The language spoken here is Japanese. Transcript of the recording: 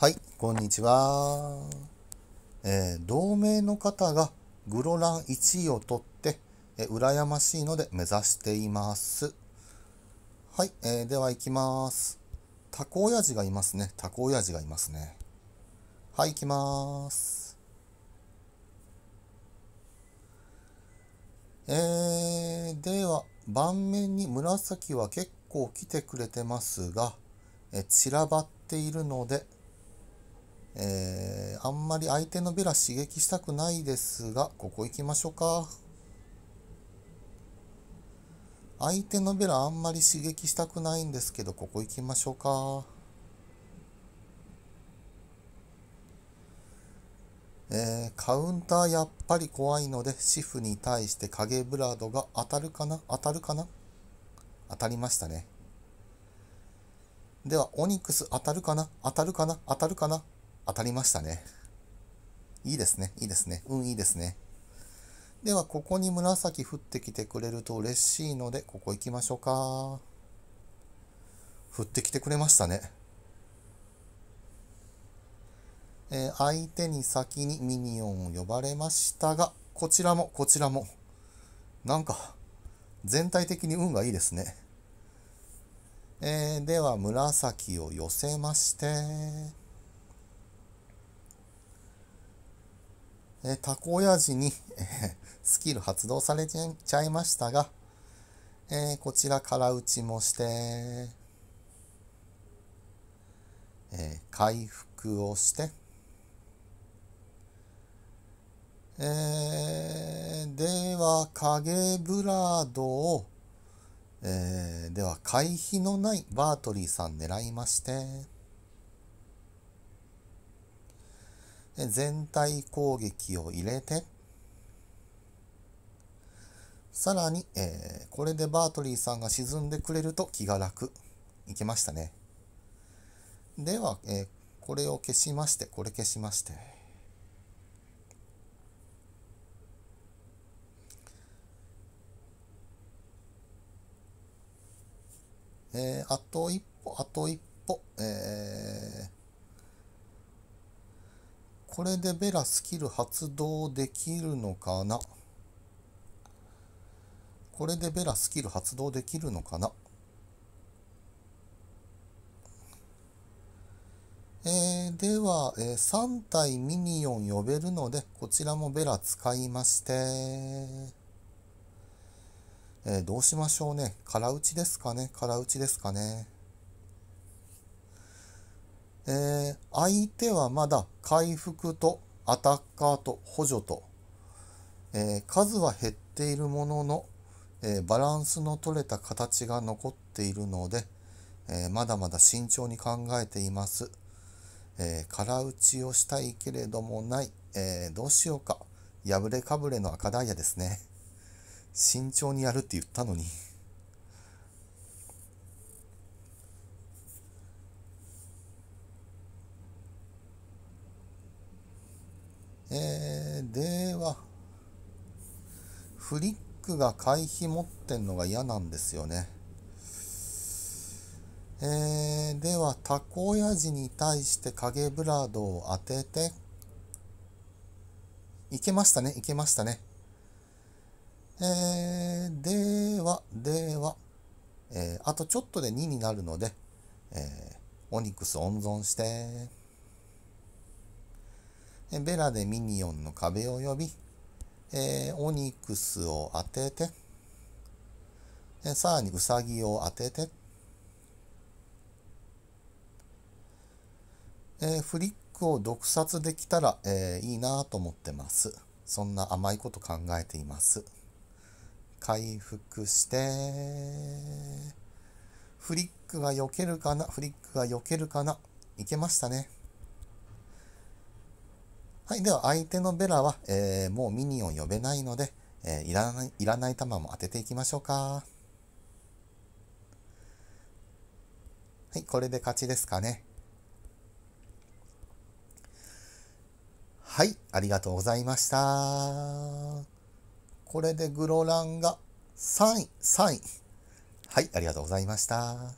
はい、こんにちは。えー、同盟の方がグロラン1位を取って、えー、羨ましいので目指しています。はい、えー、では行きます。タコ親父がいますね。タコ親父がいますね。はい、行きます。えー、では、盤面に紫は結構来てくれてますが、え散らばっているので、えー、あんまり相手のベラ刺激したくないですが、ここ行きましょうか。相手のベラあんまり刺激したくないんですけど、ここ行きましょうか。えー、カウンターやっぱり怖いので、シフに対して影ブラードが当たるかな当たるかな当たりましたね。では、オニックス当たるかな当たるかな当たるかな当たりましたね。いいですね、いいですね。うん、いいですね。では、ここに紫降ってきてくれると嬉しいので、ここ行きましょうか。降ってきてくれましたね。えー、相手に先にミニオンを呼ばれましたが、こちらも、こちらも、なんか、全体的に運がいいですね。えー、では、紫を寄せまして、えー、タコ親父に、え スキル発動されちゃいましたが、えー、こちら空打ちもして、えー、回復をして、えー、では影ブラードを、えー、では回避のないバートリーさん狙いまして、で全体攻撃を入れて、さらに、えー、これでバートリーさんが沈んでくれると気が楽。いけましたね。では、えー、これを消しまして、これ消しまして。えー、あと一歩、あと一歩、えー、これでベラスキル発動できるのかなこれでベラスキル発動できるのかなえー、では、えー、3体ミニオン呼べるので、こちらもベラ使いまして、えー、どうしましょうね。空打ちですかね空打ちですかね。えー、相手はまだ回復とアタッカーと補助と、えー、数は減っているものの、えー、バランスの取れた形が残っているので、えまだまだ慎重に考えています。え空打ちをしたいけれどもない、えどうしようか。破れかぶれの赤ダイヤですね。慎重にやるって言ったのに。では、フリックが会費持ってんのが嫌なんですよね。えー、では、タコヤジに対して影ブラードを当てて、いけましたね、いけましたね。えー、では、では、えー、あとちょっとで2になるので、えー、オニクス温存して。えベラでミニオンの壁を呼び、えー、オニクスを当てて、えさらにウサギを当てて、えー、フリックを毒殺できたら、えー、いいなと思ってます。そんな甘いこと考えています。回復して、フリックが避けるかなフリックが避けるかないけましたね。はい、では相手のベラは、えー、もうミニオン呼べないので、えー、いらないいらない球も当てていきましょうか。はい、これで勝ちですかね。はい、ありがとうございました。これでグロランが3位、3位。はい、ありがとうございました。